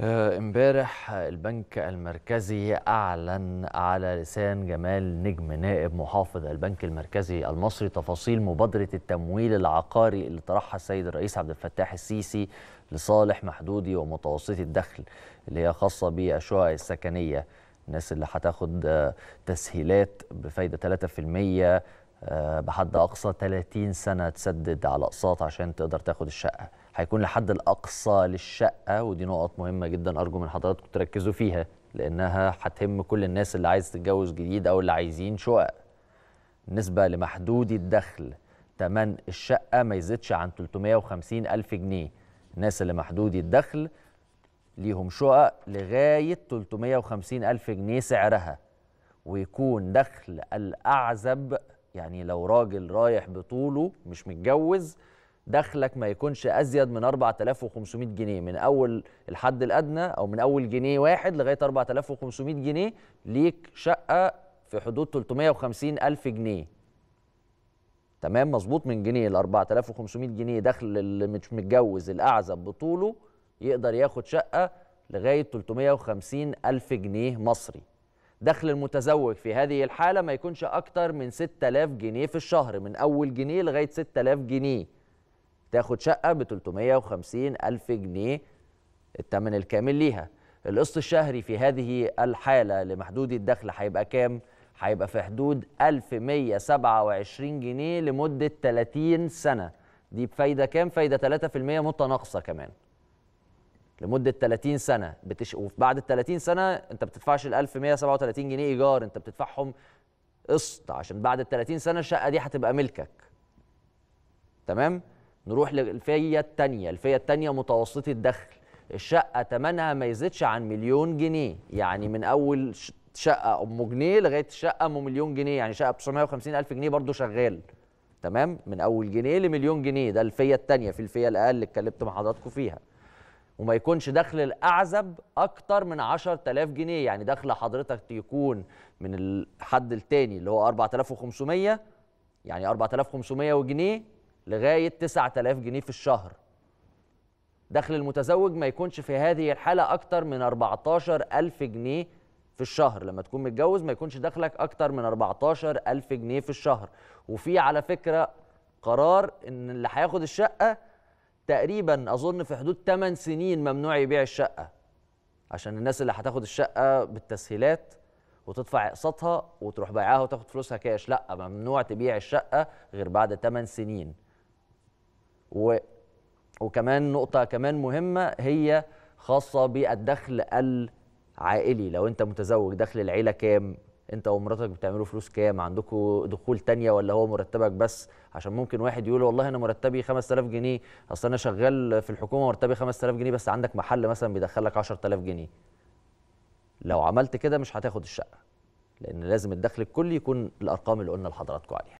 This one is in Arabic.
آه، امبارح البنك المركزي اعلن على لسان جمال نجم نائب محافظ البنك المركزي المصري تفاصيل مبادره التمويل العقاري اللي طرحها السيد الرئيس عبد الفتاح السيسي لصالح محدودي ومتوسطي الدخل اللي هي خاصه بالشقق السكنيه الناس اللي هتاخد آه، تسهيلات بفايده 3% آه، بحد اقصى 30 سنه تسدد على اقساط عشان تقدر تاخد الشقه هيكون لحد الاقصى للشقه ودي نقط مهمه جدا ارجو من حضراتكم تركزوا فيها لانها هتهم كل الناس اللي عايز تتجوز جديد او اللي عايزين شقق بالنسبه لمحدودي الدخل تمن الشقه ما يزيدش عن 350 الف جنيه الناس اللي محدودي الدخل ليهم شقق لغايه 350 الف جنيه سعرها ويكون دخل الاعزب يعني لو راجل رايح بطوله مش متجوز دخلك ما يكونش ازيد من 4500 جنيه من اول الحد الادنى او من اول جنيه واحد لغايه 4500 جنيه ليك شقه في حدود 350 الف جنيه تمام مظبوط من جنيه ل 4500 جنيه دخل اللي مش متجوز الاعزب بطوله يقدر ياخد شقه لغايه 350 الف جنيه مصري دخل المتزوج في هذه الحاله ما يكونش اكتر من 6000 جنيه في الشهر من اول جنيه لغايه 6000 جنيه تاخد شقه ب 350 الف جنيه الثمن الكامل ليها القسط الشهري في هذه الحاله لمحدودي الدخل هيبقى كام هيبقى في حدود 1127 جنيه لمده 30 سنه دي بفايده كام فايده 3% متناقصه كمان لمده 30 سنه بتش... وبعد ال 30 سنه انت ما بتدفعش ال 1137 جنيه ايجار انت بتدفعهم قسط عشان بعد ال 30 سنه الشقه دي هتبقى ملكك تمام نروح للفية التانية الفية التانية متوسطه الدخل الشقة تمنها ما يزيدش عن مليون جنيه يعني من أول شقة أم جنيه لغاية شقة أم مليون جنيه يعني شقة ب 950 ألف جنيه برضو شغال تمام من أول جنيه لمليون جنيه ده الفية التانية في الفية الأقل اللي اتكلمت مع حضراتكم فيها وما يكونش دخل الأعزب أكتر من 10000 جنيه يعني دخل حضرتك يكون من الحد التاني اللي هو 4500 يعني 4500 وجنيه لغايه 9000 جنيه في الشهر دخل المتزوج ما يكونش في هذه الحاله اكتر من 14000 جنيه في الشهر لما تكون متجوز ما يكونش دخلك اكتر من 14000 جنيه في الشهر وفي على فكره قرار ان اللي هياخد الشقه تقريبا اظن في حدود 8 سنين ممنوع يبيع الشقه عشان الناس اللي هتاخد الشقه بالتسهيلات وتدفع اقساطها وتروح بيعها وتاخد فلوسها كاش لا ممنوع تبيع الشقه غير بعد 8 سنين و وكمان نقطة كمان مهمة هي خاصة بالدخل العائلي لو أنت متزوج دخل العيلة كام أنت ومراتك بتعملوا فلوس كام عندكم دخول تانية ولا هو مرتبك بس عشان ممكن واحد يقول والله أنا مرتبي 5000 جنيه أصل أنا شغال في الحكومة مرتبي 5000 جنيه بس عندك محل مثلا بيدخلك 10000 جنيه لو عملت كده مش هتاخد الشقة لأن لازم الدخل الكلي يكون الأرقام اللي قلنا لحضراتكم عليها